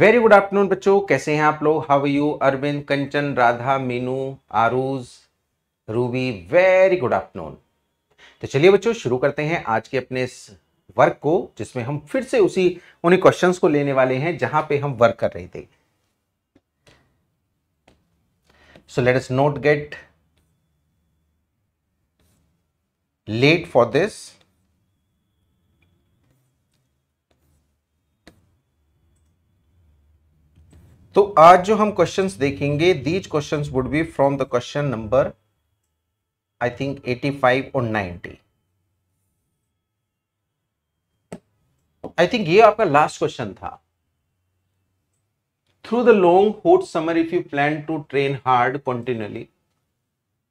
Very good afternoon बच्चों कैसे हैं आप लोग how you Arvind Kanchan Radha Meenu Arooj Ruby very good afternoon तो चलिए बच्चों शुरू करते हैं आज के अपने इस वर्क को जिसमें हम फिर से उसी उन्हीं क्वेश्चंस को लेने वाले हैं जहां पे हम वर्क कर रहे थे so let us not get late for this तो आज जो हम क्वेश्चंस देखेंगे these questions would be from the question number I think 85 और 90। आई थिंक ये आपका लास्ट क्वेश्चन था through the long hot summer if you plan to train hard continuously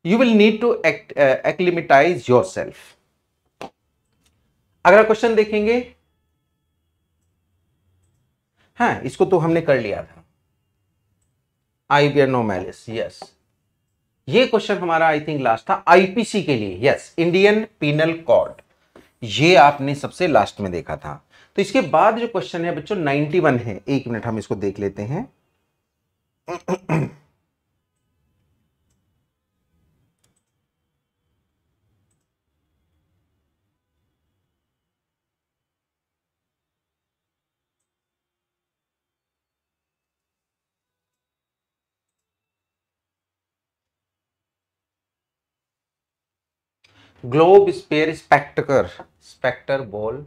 you will need to act, uh, acclimatize अगला question देखेंगे हाँ इसको तो हमने कर लिया था I are no malice yes ये क्वेश्चन हमारा आई थिंक लास्ट था आईपीसी के लिए यस इंडियन पीनल कोड ये आपने सबसे लास्ट में देखा था तो इसके बाद जो क्वेश्चन है बच्चों 91 है एक मिनट हम इसको देख लेते हैं globe sphere spectator spectre ball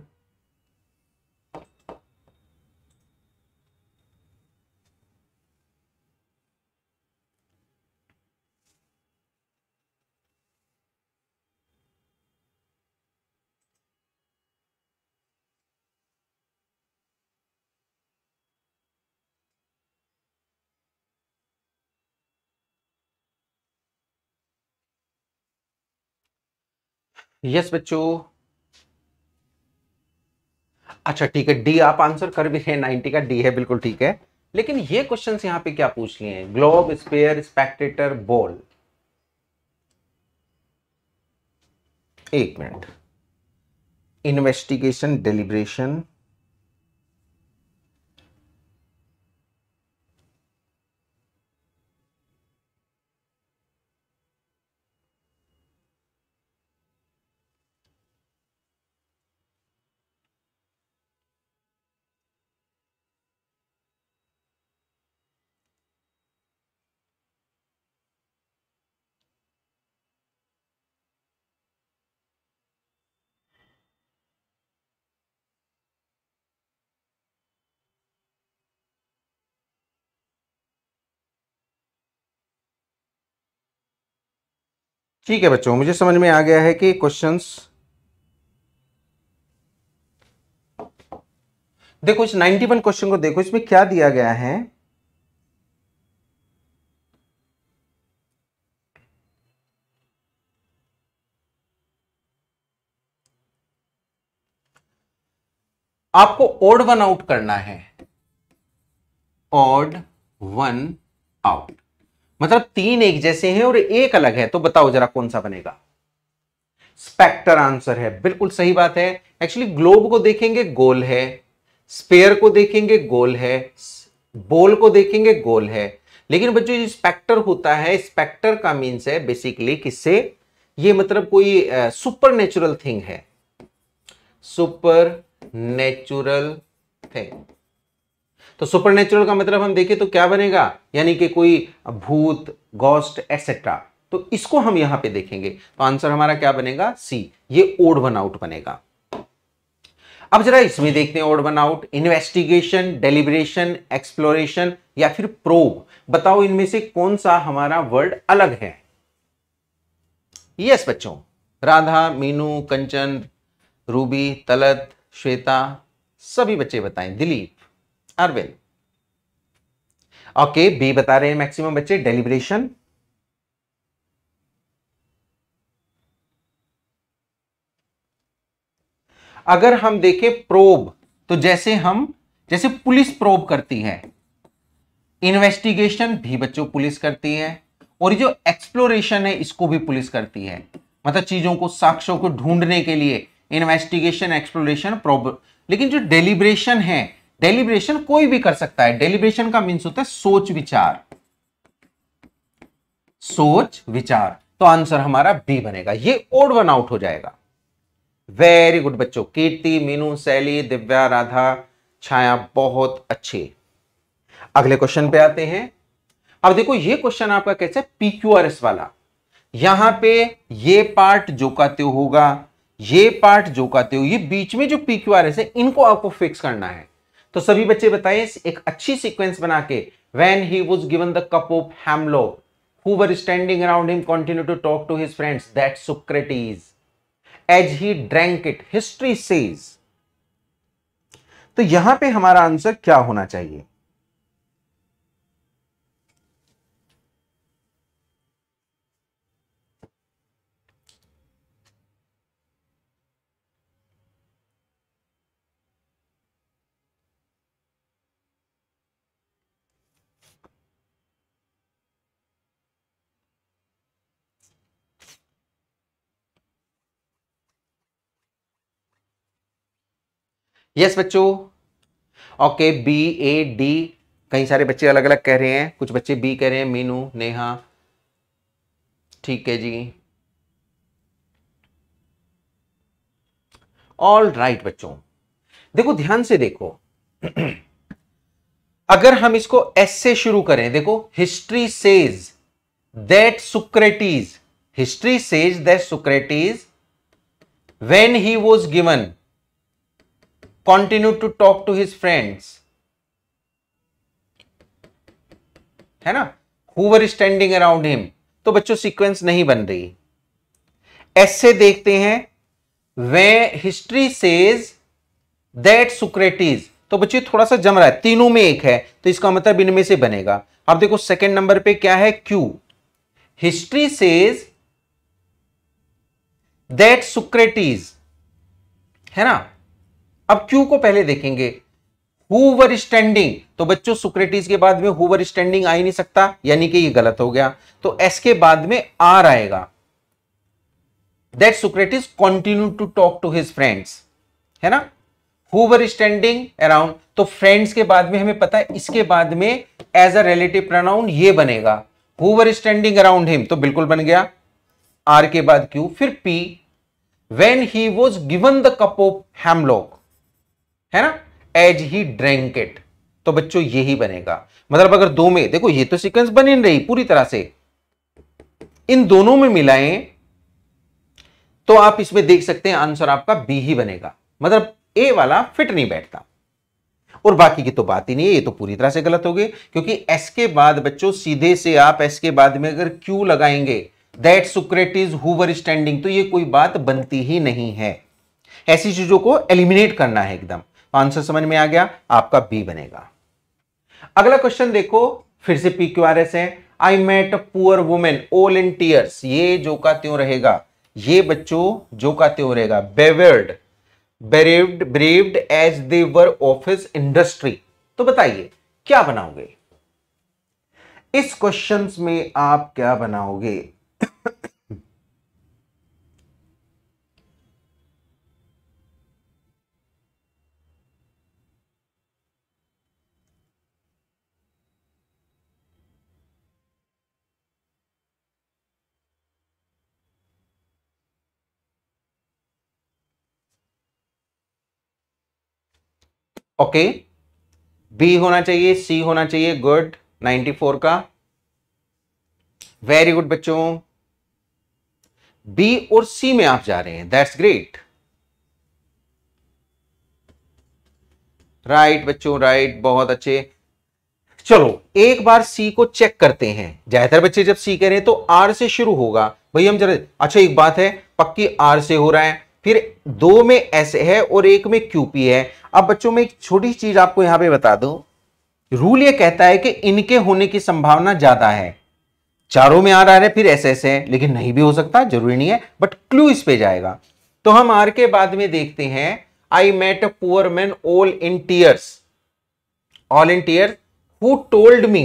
yes बच्चों अच्छा ठीक है डी आप आंसर कर भी रहे नाइनटी का डी है बिल्कुल ठीक है लेकिन ये क्वेश्चन यहां पे क्या पूछ लिए हैं ग्लोब स्पेयर स्पेक्टेटर बॉल एक मिनट इन्वेस्टिगेशन डिलीब्रेशन ठीक है बच्चों मुझे समझ में आ गया है कि क्वेश्चंस देखो इस 91 क्वेश्चन को देखो इसमें क्या दिया गया है आपको ओड वन आउट करना है ओड वन आउट मतलब तीन एक जैसे हैं और एक अलग है तो बताओ जरा कौन सा बनेगा स्पेक्टर आंसर है बिल्कुल सही बात है एक्चुअली ग्लोब को देखेंगे गोल है स्पेयर को देखेंगे गोल है बोल को देखेंगे गोल है लेकिन बच्चों जो स्पेक्टर होता है स्पेक्टर का मीन्स है बेसिकली किससे ये मतलब कोई सुपर नेचुरल थिंग है सुपर नेचुरल थिंग तो नेचुरल का मतलब हम देखें तो क्या बनेगा यानी कि कोई भूत गोस्ट एक्सेट्रा तो इसको हम यहां पे देखेंगे तो आंसर हमारा क्या बनेगा सी ये ओड वन आउट बनेगा अब जरा इसमें देखते हैं odd one out investigation deliberation exploration या फिर प्रोब बताओ इनमें से कौन सा हमारा वर्ड अलग है यस बच्चों राधा मीनू कंचन रूबी तलत श्वेता सभी बच्चे बताएं दिलीप अरविंद ओके बी बता रहे हैं मैक्सिमम बच्चे डेलिब्रेशन अगर हम देखें प्रोब तो जैसे हम जैसे पुलिस प्रोब करती है इन्वेस्टिगेशन भी बच्चों पुलिस करती है और जो एक्सप्लोरेशन है इसको भी पुलिस करती है मतलब चीजों को साक्ष्यों को ढूंढने के लिए इन्वेस्टिगेशन एक्सप्लोरेशन प्रोब लेकिन जो डेलिब्रेशन है डेलिब्रेशन कोई भी कर सकता है डेलिब्रेशन का मीन्स होता है सोच विचार सोच विचार तो आंसर हमारा बी बनेगा ये ओड वन आउट हो जाएगा वेरी गुड बच्चों कीर्ति मीनू सैली दिव्या राधा छाया बहुत अच्छे अगले क्वेश्चन पे आते हैं अब देखो ये क्वेश्चन आपका कैसे पीक्यूआरएस वाला यहां पे ये पार्ट जो जोकाते होगा ये पार्ट जो जोकाते हो ये बीच में जो पीक्यूआरएस है इनको आपको फिक्स करना है तो सभी बच्चे बताए एक अच्छी सीक्वेंस बना के when he was given the cup of hemlock who standing around him continue to talk to his friends that Socrates is as he drank it history says तो यहां पे हमारा आंसर क्या होना चाहिए यस बच्चों ओके बी ए डी कई सारे बच्चे अलग अलग कह रहे हैं कुछ बच्चे बी कह रहे हैं मीनू नेहा ठीक है जी ऑल राइट right, बच्चों देखो ध्यान से देखो अगर हम इसको एस से शुरू करें देखो history says that Socrates history says that Socrates when he was given continue to talk to his friends है ना हुर स्टैंडिंग अराउंड हिम तो बच्चों सीक्वेंस नहीं बन रही ऐसे देखते हैं वे हिस्ट्री सेज दैट सुक्रेटिस तो बच्चे थोड़ा सा जम रहा है तीनों में एक है तो इसका मतलब इनमें से बनेगा अब देखो सेकंड नंबर पे क्या है Q history says that Socrates है ना अब क्यू को पहले देखेंगे हुवर स्टैंडिंग तो बच्चों सुक्रेटिस के बाद में हुवर स्टैंडिंग आ ही नहीं सकता यानी कि ये गलत हो गया तो एस के बाद में आर आएगा that Socrates continue to talk to his friends है ना हुवर स्टैंडिंग अराउंड तो फ्रेंड्स के बाद में हमें पता है इसके बाद में एज अ रिलेटिव प्रनाउन ये बनेगा हुवर स्टैंडिंग अराउंड हिम तो बिल्कुल बन गया आर के बाद क्यू फिर P when he was given the cup of hemlock है ना एज ही ड्रैंक इट तो बच्चों यही बनेगा मतलब अगर दो में देखो ये तो सिक्वेंस बनी रही पूरी तरह से इन दोनों में मिलाएं तो आप इसमें देख सकते हैं आंसर आपका बी ही बनेगा मतलब ए वाला फिट नहीं बैठता और बाकी की तो बात ही नहीं है ये तो पूरी तरह से गलत हो गए क्योंकि एस के बाद बच्चों सीधे से आप एस के बाद में अगर क्यू लगाएंगे दैट इज हुवर स्टैंडिंग तो ये कोई बात बनती ही नहीं है ऐसी चीजों को एलिमिनेट करना है एकदम आंसर समझ में आ गया आपका बी बनेगा अगला क्वेश्चन देखो फिर से पी क्यू आर एस है I met a poor woman all in tears ये जो का त्यों रहेगा ये बच्चों जो का त्यों रहेगा बेवर्ड bereaved braved as they were office industry तो बताइए क्या बनाओगे इस क्वेश्चन में आप क्या बनाओगे ओके बी होना चाहिए सी होना चाहिए गुड 94 का वेरी गुड बच्चों बी और सी में आप जा रहे हैं दैट्स ग्रेट राइट बच्चों राइट बहुत अच्छे चलो एक बार सी को चेक करते हैं ज्यादातर बच्चे जब सी कह रहे हैं तो आर से शुरू होगा भाई हम जरा अच्छा एक बात है पक्की आर से हो रहा है फिर दो में ऐसे है और एक में क्यूपी है अब बच्चों में एक छोटी चीज आपको यहां पे बता दो रूल ये कहता है कि इनके होने की संभावना ज्यादा है चारों में आ रहा है फिर ऐसे ऐसे है लेकिन नहीं भी हो सकता जरूरी नहीं है बट क्लू इस पे जाएगा तो हम आर के बाद में देखते हैं I met a poor man all in tears all in tear who told me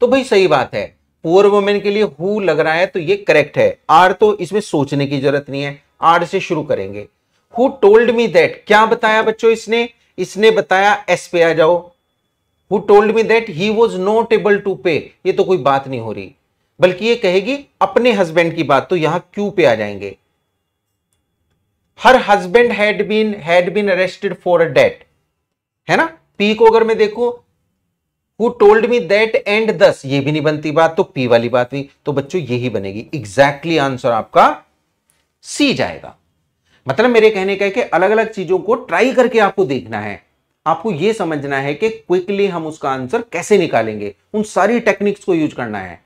तो भाई सही बात है पुअर वुमेन के लिए हु लग रहा है तो ये करेक्ट है आर तो इसमें सोचने की जरूरत नहीं है आर से शुरू करेंगे हु टोल्ड मी दैट क्या बताया बच्चों इसने इसने बताया एस पे आ जाओ who told me that he was not able to pay ये तो कोई बात नहीं हो रही बल्कि ये कहेगी अपने हस्बैंड की बात तो यहां क्यू पे आ जाएंगे her husband had been had been arrested for a debt है ना पी को अगर मैं देखू who told me that and thus ये भी नहीं बनती बात तो पी वाली बात भी तो बच्चों यही बनेगी एग्जैक्टली exactly आंसर आपका सी जाएगा मतलब मेरे कहने का है कि अलग अलग चीजों को ट्राई करके आपको देखना है आपको यह समझना है कि क्विकली हम उसका आंसर कैसे निकालेंगे उन सारी टेक्निक्स को यूज करना है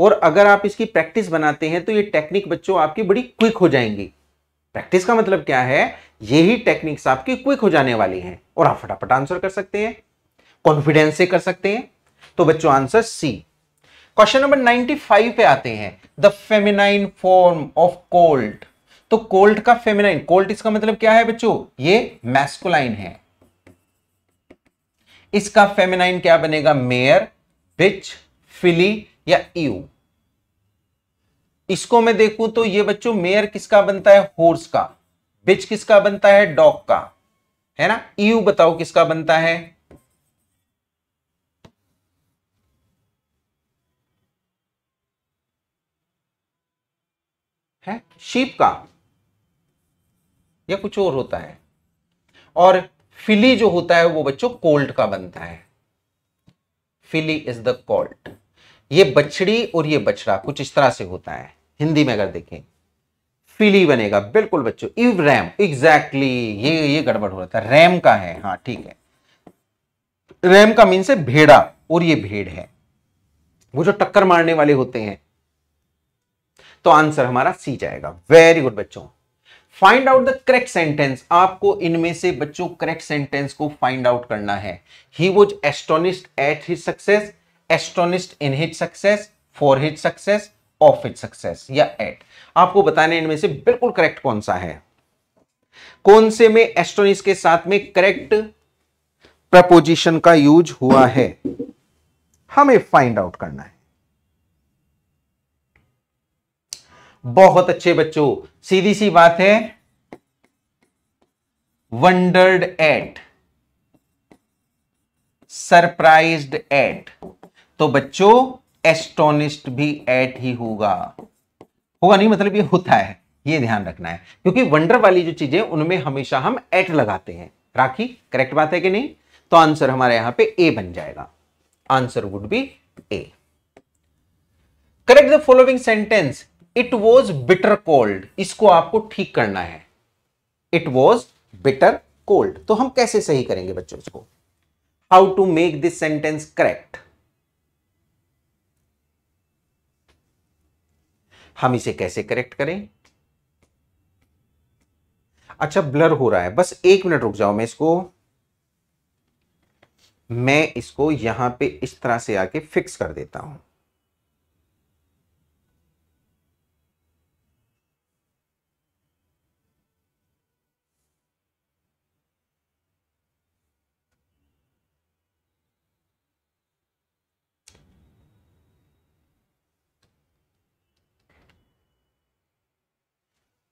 और अगर आप इसकी प्रैक्टिस बनाते हैं तो ये टेक्निक बच्चों आपकी बड़ी क्विक हो जाएंगी प्रैक्टिस का मतलब क्या है यही टेक्निक्स आपकी क्विक हो जाने वाली हैं और आप फटाफट आंसर कर सकते हैं कॉन्फिडेंस से कर सकते हैं तो बच्चों आंसर सी क्वेश्चन नंबर 95 पे आते हैं the feminine form of cold तो कोल्ट का फेमिनाइन कोल्ट इसका मतलब क्या है बच्चों ये मैस्कुलाइन है इसका फेमिनाइन क्या बनेगा मेयर बिच फिली या यू इसको मैं देखूं तो ये बच्चों मेयर किसका बनता है होर्स का बिच किसका बनता है डॉग का है ना यू बताओ किसका बनता है है शीप का या कुछ और होता है और फिली जो होता है वो बच्चों कोल्ड का बनता है फिली इज द कोल्ड ये बछड़ी और ये बछड़ा कुछ इस तरह से होता है हिंदी में अगर देखें फिली बनेगा बिल्कुल बच्चों इव रैम एग्जैक्टली ये ये गड़बड़ हो रहा था रैम का है हाँ ठीक है रैम का मीन से भेड़ा और ये भेड़ है वो जो टक्कर मारने वाले होते हैं तो आंसर हमारा सी जाएगा वेरी गुड बच्चों find out the correct sentence आपको इनमें से बच्चों करेक्ट सेंटेंस को फाइंड आउट करना है he was astonished at his success astonished in his success for his success of his success या एट आपको बताने इनमें से बिल्कुल करेक्ट कौन सा है कौन से में एस्टोनिस के साथ में करेक्ट प्रपोजिशन का यूज हुआ है हमें फाइंड आउट करना है बहुत अच्छे बच्चों सीधी सी बात है वंडर्ड एट सरप्राइज्ड एट तो बच्चों एस्टोनिस्ट भी एट ही होगा होगा नहीं मतलब ये होता है ये ध्यान रखना है क्योंकि वंडर वाली जो चीजें उनमें हमेशा हम एट लगाते हैं राखी करेक्ट बात है कि नहीं तो आंसर हमारे यहां पे ए बन जाएगा answer would be A correct the following sentence it was bitter cold इसको आपको ठीक करना है इट वॉज बिटर कोल्ड तो हम कैसे सही करेंगे बच्चों इसको how to make this sentence correct हम इसे कैसे करेक्ट करें अच्छा ब्लर हो रहा है बस एक मिनट रुक जाओ मैं इसको मैं इसको यहां पे इस तरह से आके फिक्स कर देता हूं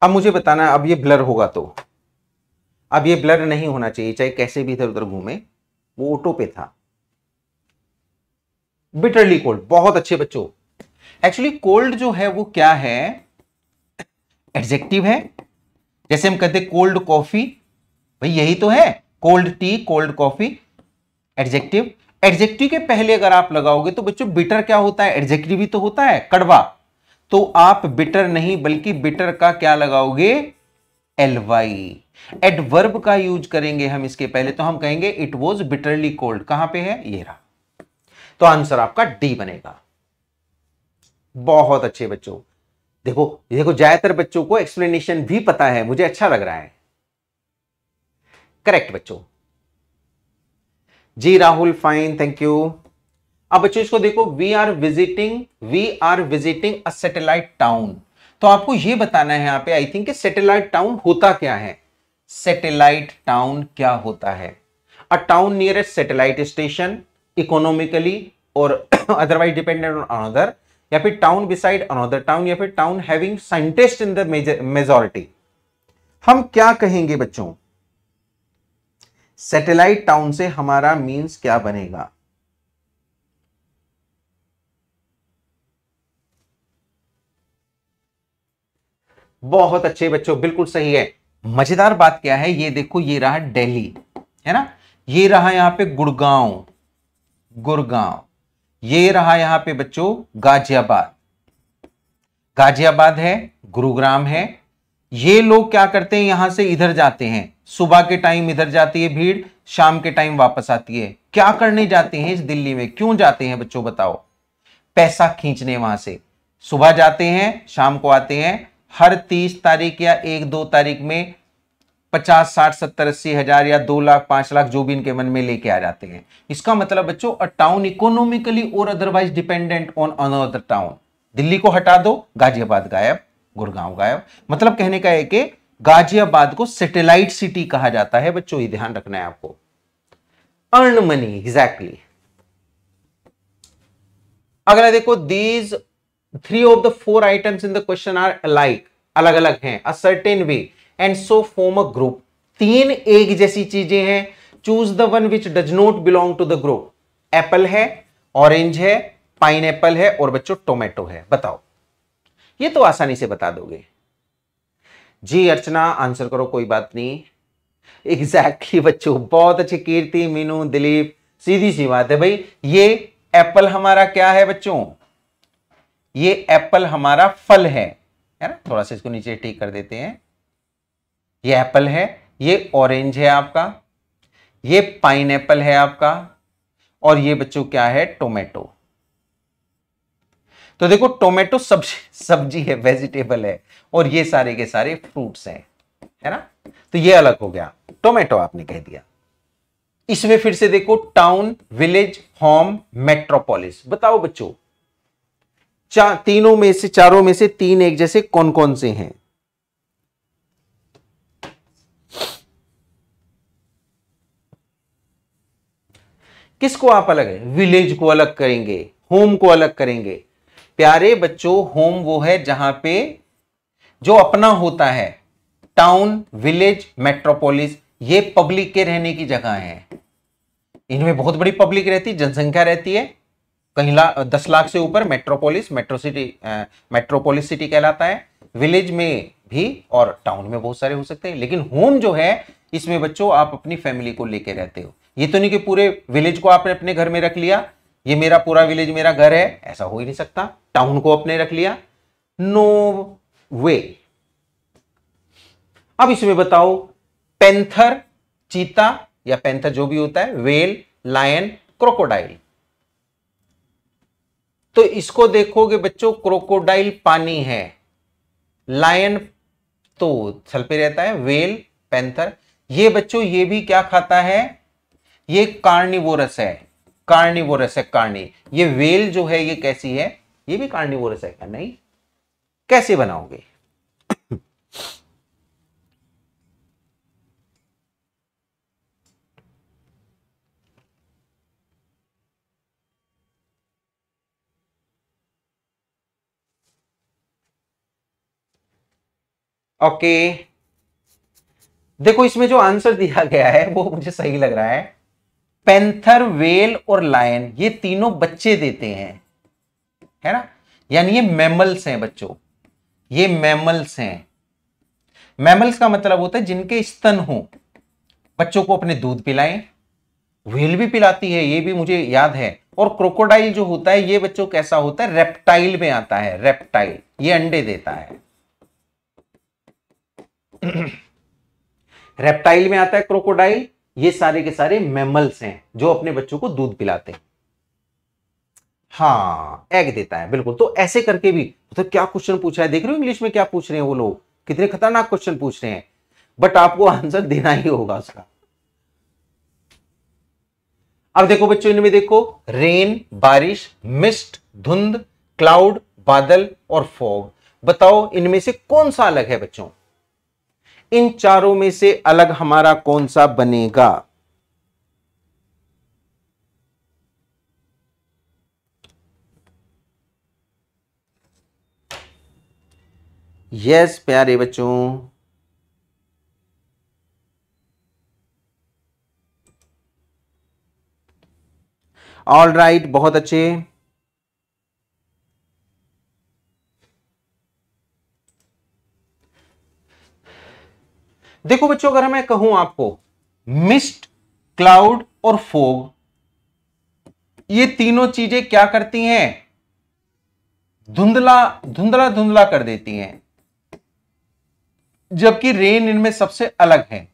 अब मुझे बताना अब ये ब्लर होगा तो अब ये ब्लर नहीं होना चाहिए चाहे कैसे भी इधर उधर घूमे वो ऑटो पे था बिटरली कोल्ड बहुत अच्छे बच्चों एक्चुअली कोल्ड जो है वो क्या है एडजेक्टिव है जैसे हम कहते कोल्ड कॉफी भाई यही तो है cold tea cold coffee adjective adjective के पहले अगर आप लगाओगे तो बच्चों बिटर क्या होता है एडजेक्टिव ही तो होता है कड़वा तो आप बिटर नहीं बल्कि बिटर का क्या लगाओगे एल वाई एडवर्ब का यूज करेंगे हम इसके पहले तो हम कहेंगे इट वॉज बिटरली कोल्ड कहां पे है ये रहा तो आंसर आपका डी बनेगा बहुत अच्छे बच्चों देखो देखो ज्यादातर बच्चों को एक्सप्लेनेशन भी पता है मुझे अच्छा लग रहा है करेक्ट बच्चों जी राहुल फाइन थैंक यू अब बच्चों इसको देखो we are visiting we are visiting a satellite town तो आपको यह बताना है यहां पे आई थिंक सेटेलाइट टाउन होता क्या है सेटेलाइट टाउन क्या होता है a town near a satellite station economically और अदरवाइज डिपेंडेंट ऑन अनदर या फिर टाउन बिसाइड अनदर टाउन या फिर town having scientist in the majority हम क्या कहेंगे बच्चों सेटेलाइट टाउन से हमारा मीन्स क्या बनेगा बहुत अच्छे बच्चों बिल्कुल सही है मजेदार बात क्या है ये देखो ये रहा दिल्ली है ना ये रहा यहां पे गुड़गांव गुड़गांव ये रहा यहां पे बच्चों गाजियाबाद गाजियाबाद है गुरुग्राम है ये लोग क्या करते हैं यहां से इधर जाते हैं सुबह के टाइम इधर जाती है भीड़ शाम के टाइम वापस आती है क्या करने जाते हैं इस दिल्ली में क्यों जाते हैं बच्चों बताओ पैसा खींचने वहां से सुबह जाते हैं शाम को आते हैं हर तीस तारीख या एक दो तारीख में पचास साठ सत्तर अस्सी हजार या दो लाख पांच लाख जो भी इनके मन में लेके आ जाते हैं इसका मतलब बच्चों अ टाउन इकोनॉमिकली और otherwise dependent on another town Delhi को हटा दो गाजियाबाद गायब गुड़गांव गायब मतलब कहने का है कि गाजियाबाद को सैटेलाइट सिटी कहा जाता है बच्चों ये ध्यान रखना है आपको अर्न मनी एग्जैक्टली अगला देखो these three of the four items in the question are alike अलग अलग हैं a certain way and so form a group तीन एक जैसी चीजें हैं choose the one which does not belong to the group apple है ऑरेंज है पाइन है और बच्चों टोमेटो है बताओ ये तो आसानी से बता दोगे जी अर्चना आंसर करो कोई बात नहीं एग्जैक्टली exactly बच्चों बहुत अच्छी कीर्ति मीनू दिलीप सीधी सी बात है भाई ये एप्पल हमारा क्या है बच्चों ये एप्पल हमारा फल है है ना थोड़ा सा इसको नीचे ठीक कर देते हैं ये एप्पल है ये ऑरेंज है आपका ये पाइन है आपका और ये बच्चों क्या है टोमेटो तो देखो टोमेटो सब्जी सब्जी है वेजिटेबल है और ये सारे के सारे फ्रूट्स हैं है ना तो ये अलग हो गया टोमेटो आपने कह दिया इसमें फिर से देखो टाउन विलेज होम मेट्रोपोलिस बताओ बच्चों चार तीनों में से चारों में से तीन एक जैसे कौन कौन से हैं किसको आप अलग है विलेज को अलग करेंगे होम को अलग करेंगे प्यारे बच्चों होम वो है जहां पे जो अपना होता है टाउन विलेज मेट्रोपोलिस ये पब्लिक के रहने की जगह है इनमें बहुत बड़ी पब्लिक रहती जनसंख्या रहती है कहीं ला दस लाख से ऊपर मेट्रोपोलिस मेट्रोसिटी मेट्रोपोलिस सिटी कहलाता है विलेज में भी और टाउन में बहुत सारे हो सकते हैं लेकिन होम जो है इसमें बच्चों आप अपनी फैमिली को लेके रहते हो ये तो नहीं कि पूरे विलेज को आपने अपने घर में रख लिया ये मेरा पूरा विलेज मेरा घर है ऐसा हो ही नहीं सकता टाउन को अपने रख लिया नो वे अब इसमें बताओ पेंथर चीता या पेंथर जो भी होता है वेल लायन क्रोकोडाइल तो इसको देखोगे बच्चों क्रोकोडाइल पानी है लायन तो छल पे रहता है वेल पैंथर ये बच्चों ये भी क्या खाता है ये कार्निवोरस है कार्निवोरस है कार्नी ये वेल जो है ये कैसी है ये भी कार्निवोरस है क्या नहीं कैसे बनाओगे ओके देखो इसमें जो आंसर दिया गया है वो मुझे सही लग रहा है पेंथर वेल और लायन ये तीनों बच्चे देते हैं है ना यानी ये मैमल्स हैं बच्चों ये मैमल्स हैं मैमल्स का मतलब होता है जिनके स्तन हो बच्चों को अपने दूध पिलाएं व्हील भी पिलाती है ये भी मुझे याद है और क्रोकोडाइल जो होता है ये बच्चों कैसा होता है रेप्टाइल में आता है रेप्टाइल ये अंडे देता है रेप्टाइल में आता है क्रोकोडाइल ये सारे के सारे मेमल्स हैं जो अपने बच्चों को दूध पिलाते हैं हाँ एग देता है बिल्कुल तो ऐसे करके भी तो क्या क्वेश्चन पूछा है देख रहे हो इंग्लिश में क्या पूछ रहे हैं वो लोग कितने खतरनाक क्वेश्चन पूछ रहे हैं बट आपको आंसर देना ही होगा उसका अब देखो बच्चों इनमें देखो रेन बारिश मिस्ट धुंध क्लाउड बादल और फॉग बताओ इनमें से कौन सा अलग है बच्चों इन चारों में से अलग हमारा कौन सा बनेगा यस प्यारे बच्चों ऑल राइट right, बहुत अच्छे देखो बच्चों अगर मैं कहूं आपको मिस्ट क्लाउड और फोग ये तीनों चीजें क्या करती हैं धुंधला धुंधला धुंधला कर देती हैं जबकि रेन इनमें सबसे अलग है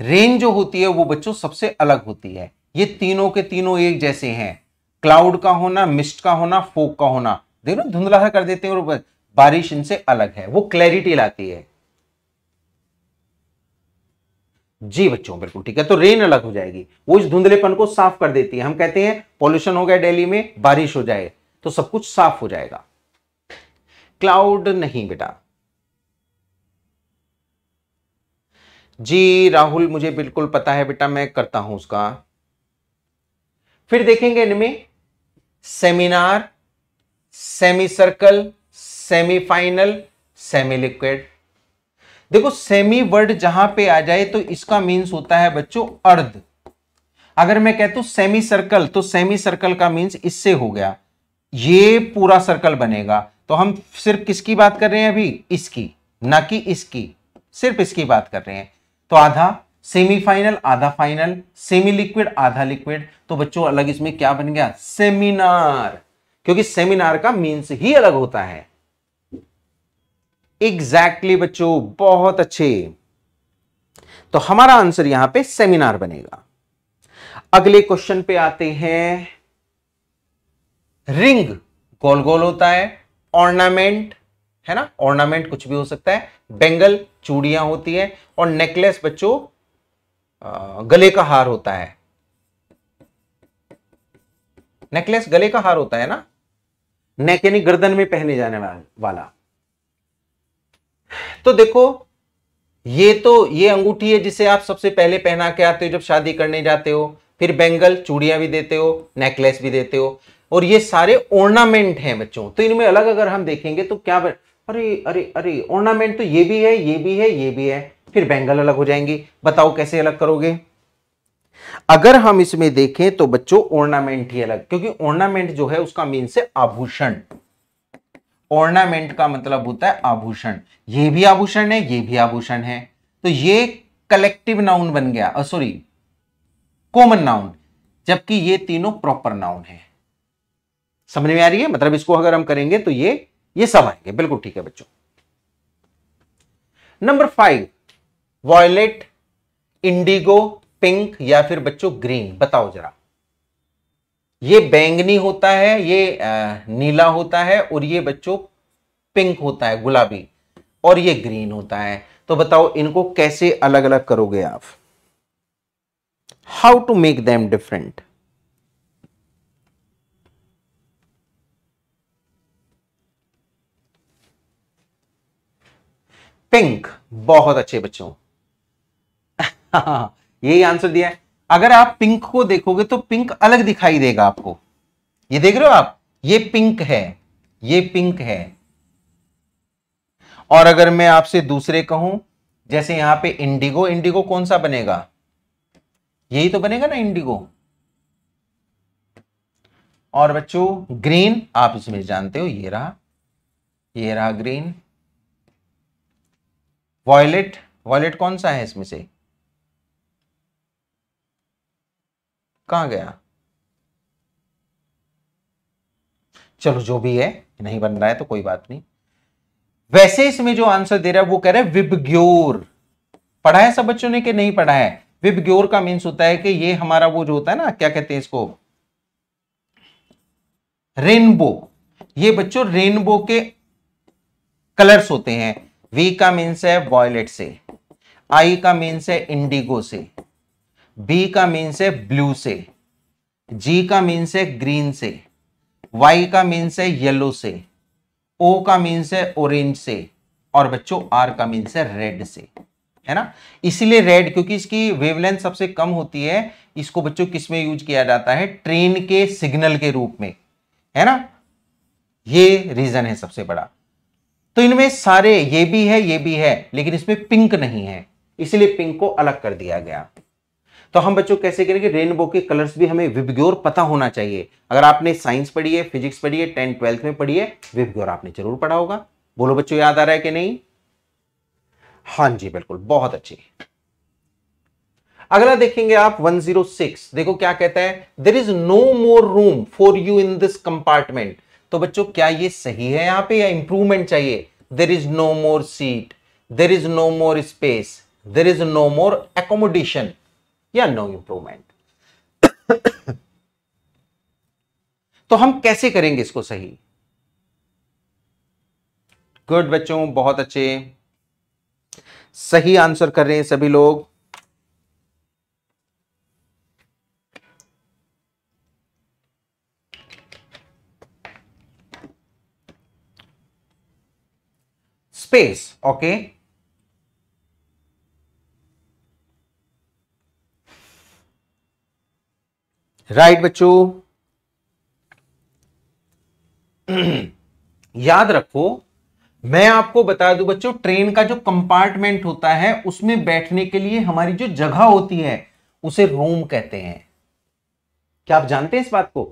रेन जो होती है वो बच्चों सबसे अलग होती है ये तीनों के तीनों एक जैसे हैं क्लाउड का होना मिस्ट का होना फोक का होना देखो धुंधला कर देते हैं और बारिश इनसे अलग है वो क्लैरिटी लाती है जी बच्चों बिल्कुल ठीक है तो रेन अलग हो जाएगी वो इस धुंधलेपन को साफ कर देती है हम कहते हैं पॉल्यूशन हो गया डेली में बारिश हो जाए तो सब कुछ साफ हो जाएगा क्लाउड नहीं बेटा जी राहुल मुझे बिल्कुल पता है बेटा मैं करता हूं उसका फिर देखेंगे इनमें seminar semi circle semifinal semi liquid देखो सेमी वर्ड जहां पे आ जाए तो इसका मीन्स होता है बच्चों अर्ध अगर मैं कहता हूं सेमी सर्कल तो सेमी सर्कल का मीन्स इससे हो गया ये पूरा सर्कल बनेगा तो हम सिर्फ किसकी बात कर रहे हैं अभी इसकी ना कि इसकी सिर्फ इसकी बात कर रहे हैं तो आधा सेमीफाइनल आधा फाइनल सेमी लिक्विड आधा लिक्विड तो बच्चों अलग इसमें क्या बन गया सेमिनार क्योंकि सेमिनार का मीन्स ही अलग होता है एग्जैक्टली exactly बच्चों बहुत अच्छे तो हमारा आंसर यहां पे सेमिनार बनेगा अगले क्वेश्चन पे आते हैं रिंग गोल गोल होता है ऑर्नामेंट है ना ऑर्नामेंट कुछ भी हो सकता है बेंगल चूड़ियां होती है और नेकलेस बच्चों गले का हार होता है नेकलेस गले का हार होता है ना नेक यानी गर्दन में पहने जाने वाला तो देखो ये तो ये अंगूठी है जिसे आप सबसे पहले पहना के आते हो जब शादी करने जाते हो फिर बेंगल चूड़ियां भी देते हो नेकलेस भी देते हो और ये सारे ऑर्नामेंट हैं बच्चों तो इनमें अलग अगर हम देखेंगे तो क्या बर... अरे अरे अरे ऑर्नामेंट तो ये भी है ये भी है ये भी है फिर बेंगल अलग हो जाएंगी बताओ कैसे अलग करोगे अगर हम इसमें देखें तो बच्चों ऑर्नामेंट ही अलग क्योंकि ऑर्नामेंट जो है उसका मीन से आभूषण ऑर्नामेंट का मतलब होता है आभूषण ये भी आभूषण है ये भी आभूषण है तो ये कलेक्टिव नाउन बन गया सॉरी कॉमन नाउन जबकि ये तीनों प्रॉपर नाउन है समझ में आ रही है मतलब इसको अगर हम करेंगे तो ये ये सब आएंगे बिल्कुल ठीक है बच्चों number five violet indigo pink या फिर बच्चों ग्रीन बताओ जरा ये बैंगनी होता है ये नीला होता है और ये बच्चों पिंक होता है गुलाबी और ये ग्रीन होता है तो बताओ इनको कैसे अलग अलग करोगे आप how to make them different pink बहुत अच्छे बच्चों यही आंसर दिया है अगर आप पिंक को देखोगे तो पिंक अलग दिखाई देगा आपको ये देख रहे हो आप ये पिंक है ये पिंक है और अगर मैं आपसे दूसरे कहूं जैसे यहां पे इंडिगो इंडिगो कौन सा बनेगा यही तो बनेगा ना इंडिगो और बच्चों ग्रीन आप इसमें जानते हो ये रहा ये रहा ग्रीन वॉयलेट वॉयलेट कौन सा है इसमें से कहा गया चलो जो भी है नहीं बन रहा है तो कोई बात नहीं वैसे इसमें जो आंसर दे रहा है वो कह रहा है विबग्योर पढ़ा है सब बच्चों ने कि नहीं पढ़ा है विबग्योर का मीन्स होता है कि ये हमारा वो जो होता है ना क्या कहते हैं इसको रेनबो ये बच्चों रेनबो के कलर्स होते हैं वी का मीन्स है वॉयलेट से आई का मीन्स है इंडिगो से बी का मीन्स है ब्लू से जी का मीन्स है ग्रीन से वाई का मीन्स है येलो से ओ का मीन्स है ऑरेंज से और बच्चों आर का मीन्स है रेड से है ना इसीलिए रेड क्योंकि इसकी वेवलेंथ सबसे कम होती है इसको बच्चों किस में यूज किया जाता है ट्रेन के सिग्नल के रूप में है ना ये रीजन है सबसे बड़ा तो इनमें सारे ये भी है ये भी है लेकिन इसमें पिंक नहीं है इसलिए पिंक को अलग कर दिया गया तो हम बच्चों कैसे करेंगे रेनबो के कलर्स भी हमें विबग्योर पता होना चाहिए अगर आपने साइंस पढ़ी है फिजिक्स पढ़ी है टेंथ ट्वेल्थ में पढ़ी है विबग्योर आपने जरूर पढ़ा होगा बोलो बच्चों याद आ रहा है कि नहीं हाँ जी बिल्कुल बहुत अच्छी अगला देखेंगे आप 106 देखो क्या कहता है there is no more room for you in this compartment तो बच्चों क्या ये सही है यहां पे या इंप्रूवमेंट चाहिए there is no more seat there is no more space there is no more accommodation या नो इंप्रूवमेंट तो हम कैसे करेंगे इसको सही गुड बच्चों बहुत अच्छे सही आंसर कर रहे हैं सभी लोग ओके okay राइट बच्चों याद रखो मैं आपको बता दूं बच्चों ट्रेन का जो कंपार्टमेंट होता है उसमें बैठने के लिए हमारी जो जगह होती है उसे रूम कहते हैं क्या आप जानते हैं इस बात को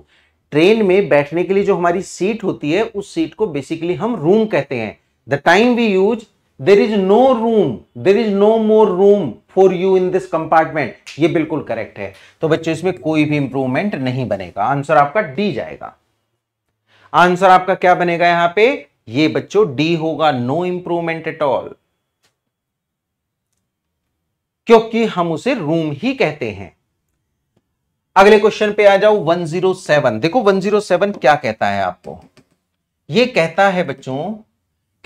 ट्रेन में बैठने के लिए जो हमारी सीट होती है उस सीट को बेसिकली हम रूम कहते हैं the time we use there is no room there is no more room for you in this compartment ये बिल्कुल करेक्ट है तो बच्चों इसमें कोई भी इंप्रूवमेंट नहीं बनेगा आंसर आपका डी जाएगा आंसर आपका क्या बनेगा यहां पे ये बच्चों डी होगा नो इंप्रूवमेंट एट ऑल क्योंकि हम उसे रूम ही कहते हैं अगले क्वेश्चन पे आ जाओ 107 देखो 107 क्या कहता है आपको ये कहता है बच्चों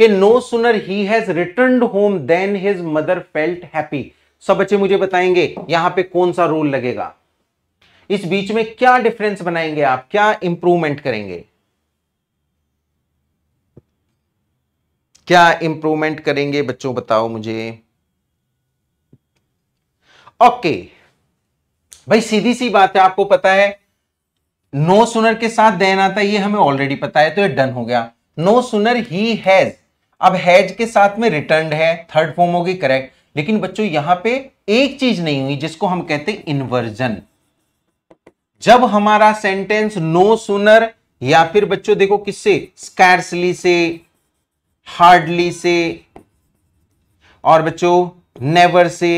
कि no sooner he has return home then his mother felt happy सब बच्चे मुझे बताएंगे यहां पे कौन सा रोल लगेगा इस बीच में क्या डिफरेंस बनाएंगे आप क्या इंप्रूवमेंट करेंगे क्या इंप्रूवमेंट करेंगे बच्चों बताओ मुझे ओके भाई सीधी सी बात है आपको पता है नो सुनर के साथ देन आता है ये हमें ऑलरेडी पता है तो ये डन हो गया नो सुनर ही हैज अब हैज के साथ में रिटर्न है थर्ड फॉर्म होगी करेक्ट लेकिन बच्चों यहां पे एक चीज नहीं हुई जिसको हम कहते हैं इन्वर्जन जब हमारा सेंटेंस नो सुनर या फिर बच्चों देखो किससे स्कैर्सली से हार्डली से और बच्चों नेवर से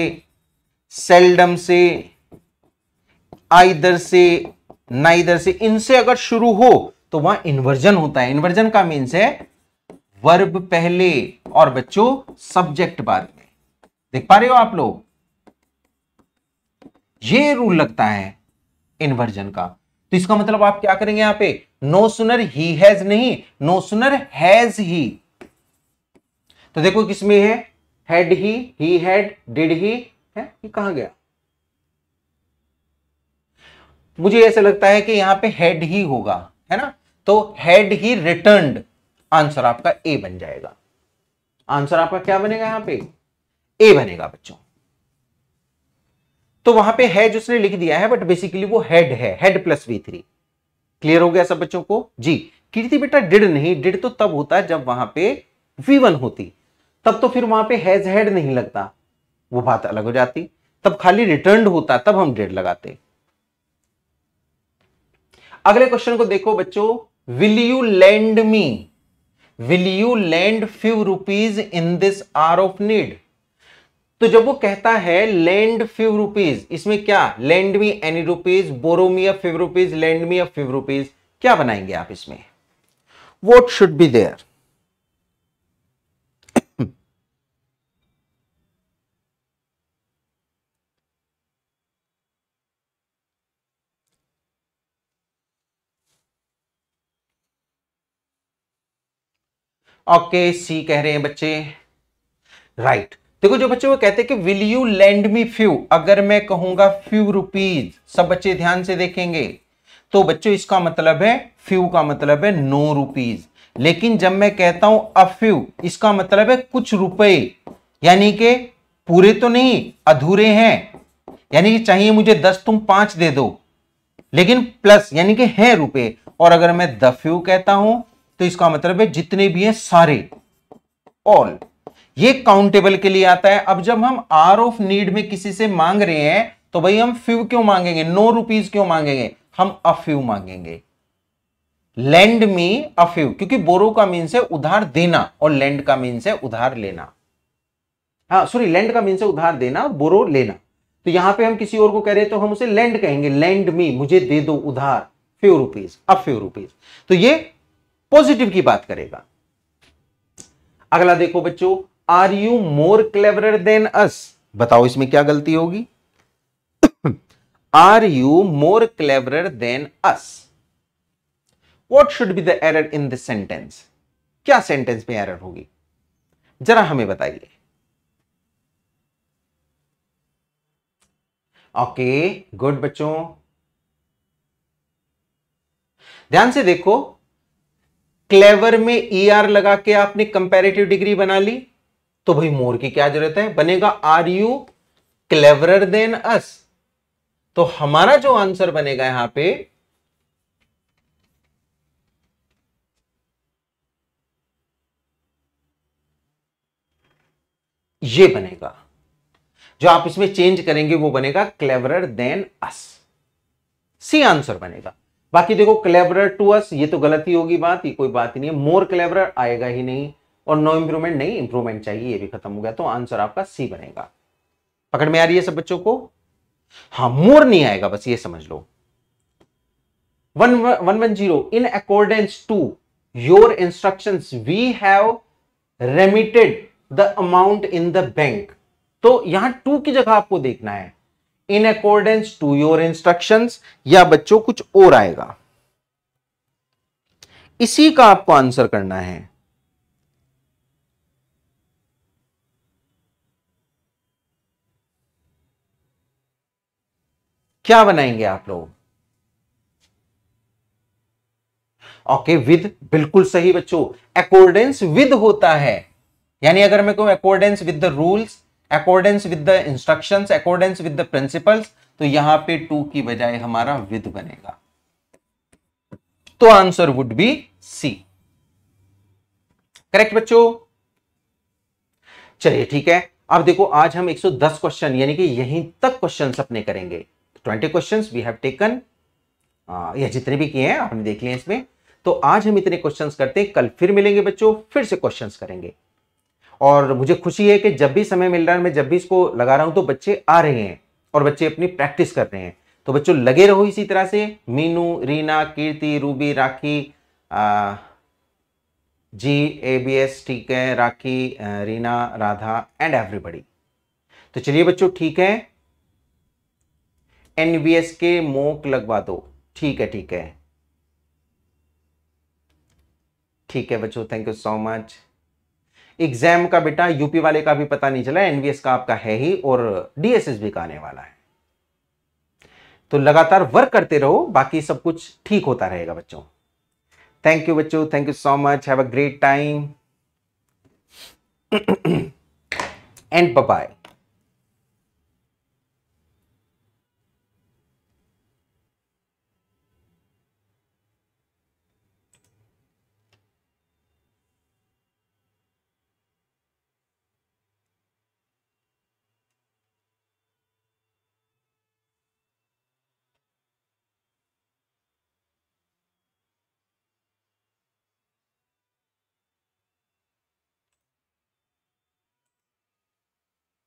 सेल्डम से आइदर से नाइदर से इनसे अगर शुरू हो तो वहां इन्वर्जन होता है इन्वर्जन का मीन्स है वर्ब पहले और बच्चों सब्जेक्ट बाद में देख पा रहे हो आप लोग ये रूल लगता है इन्वर्जन का तो इसका मतलब आप क्या करेंगे यहां पे नो सुनर ही हैज नहीं नो सुनर हैज ही तो देखो किसमें है had he he had did he है ये कहा गया मुझे ऐसा लगता है कि यहां पे हेड ही होगा है ना तो हेड ही रिटर्न आंसर आपका ए बन जाएगा आंसर आपका क्या बनेगा यहां पे ए बनेगा बच्चों तो वहां पे हैज उसने लिख दिया है बट बेसिकली वो हेड है had plus V three clear हो गया सब बच्चों को जी कीर्ति बेटा डिड नहीं डिड तो तब होता है जब वहां पे वी वन होती तब तो फिर वहां पे हैज हेड नहीं लगता वो बात अलग हो जाती तब खाली रिटर्न होता तब हम डेड लगाते अगले क्वेश्चन को देखो बच्चों will you lend me will you lend few rupees in this hour of need तो जब वो कहता है लैंड फ्यू रुपीज इसमें क्या lend me any rupees borrow me a few rupees lend me a few rupees क्या बनाएंगे आप इसमें what should be there okay C कह रहे हैं बच्चे राइट right. देखो जो बच्चे वो कहते हैं कि will you lend me few अगर मैं कहूंगा फ्यू रुपीज सब बच्चे ध्यान से देखेंगे तो बच्चों इसका मतलब है फ्यू का मतलब है नो रुपीज लेकिन जब मैं कहता हूं अ फ्यू इसका मतलब है कुछ रुपए यानी कि पूरे तो नहीं अधूरे हैं यानी कि चाहिए मुझे दस तुम पांच दे दो लेकिन प्लस यानी कि है रुपए और अगर मैं द फ्यू कहता हूं तो इसका मतलब है जितने भी हैं सारे ऑल ये काउंटेबल के लिए आता है अब जब हम आर ऑफ नीड में किसी से मांग रहे हैं तो भाई हम फ्यू क्यों मांगेंगे नो रुपीज क्यों मांगेंगे हम अफ्यू मांगेंगे लैंड मी अफ्यू क्योंकि बोरो का मीन्स है उधार देना और लैंड का मीन्स है उधार लेना हाँ सॉरी लैंड का मीन्स है उधार देना बोरो लेना तो यहां पे हम किसी और को कह रहे हैं तो हम उसे लैंड कहेंगे लैंड मी मुझे दे दो उधार फ्यू रुपीज अफ्यू रुपीज तो ये पॉजिटिव की बात करेगा अगला देखो बच्चों are you more clever than us बताओ इसमें क्या गलती होगी are you more clever than us what should be the error in the sentence क्या सेंटेंस में एरर होगी जरा हमें बताइए ओके गुड बच्चों ध्यान से देखो क्लेवर में ई e ER लगा के आपने कंपेरेटिव डिग्री बना ली तो भाई मोर की क्या जरूरत है बनेगा are you clever than us तो हमारा जो आंसर बनेगा यहां पे ये बनेगा जो आप इसमें चेंज करेंगे वो बनेगा clever than us C answer बनेगा बाकी देखो क्लेबर टू अस ये तो गलत ही होगी बात ये कोई बात ही नहीं है मोर क्लेबर आएगा ही नहीं और नो इंप्रूवमेंट नहीं इंप्रूवमेंट चाहिए ये भी खत्म हो गया तो आंसर आपका सी बनेगा पकड़ में आ रही है सब बच्चों को हाँ मोर नहीं आएगा बस ये समझ लो one one one zero in accordance to your instruction we have remitted the amount in the bank तो यहां टू की जगह आपको देखना है in accordance to your instructions या बच्चों कुछ और आएगा इसी का आपको आंसर करना है क्या बनाएंगे आप लोग ओके विद बिल्कुल सही बच्चों अकॉर्डेंस विद होता है यानी अगर मैं कहूं accordance with the rules accordance with the instructions accordance with the principles तो यहां पे टू की बजाय हमारा विद बनेगा तो answer would be C correct बच्चों चलिए ठीक है अब देखो आज हम 110 क्वेश्चन यानी कि यहीं तक क्वेश्चंस अपने करेंगे 20 क्वेश्चंस वी हैव टेकन या जितने भी किए हैं आपने देख लिए इसमें तो आज हम इतने क्वेश्चंस करते हैं कल फिर मिलेंगे बच्चों फिर से क्वेश्चंस करेंगे और मुझे खुशी है कि जब भी समय मिल रहा है मैं जब भी इसको लगा रहा हूँ तो बच्चे आ रहे हैं और बच्चे अपनी प्रैक्टिस कर रहे हैं तो बच्चों लगे रहो इसी तरह से मीनू रीना कीर्ति रूबी राखी आ, जी ए बी एस ठीक है राखी रीना राधा एंड एवरीबडी तो चलिए बच्चों ठीक है एन बी एस के मोक लगवा दो ठीक है ठीक है ठीक है बच्चों thank you so much exam का बेटा यूपी वाले का भी पता नहीं चला एनवीएस का आपका है ही और डीएसएसबी का आने वाला है तो लगातार वर्क करते रहो बाकी सब कुछ ठीक होता रहेगा बच्चों थैंक यू बच्चों thank you so much have a great time and bye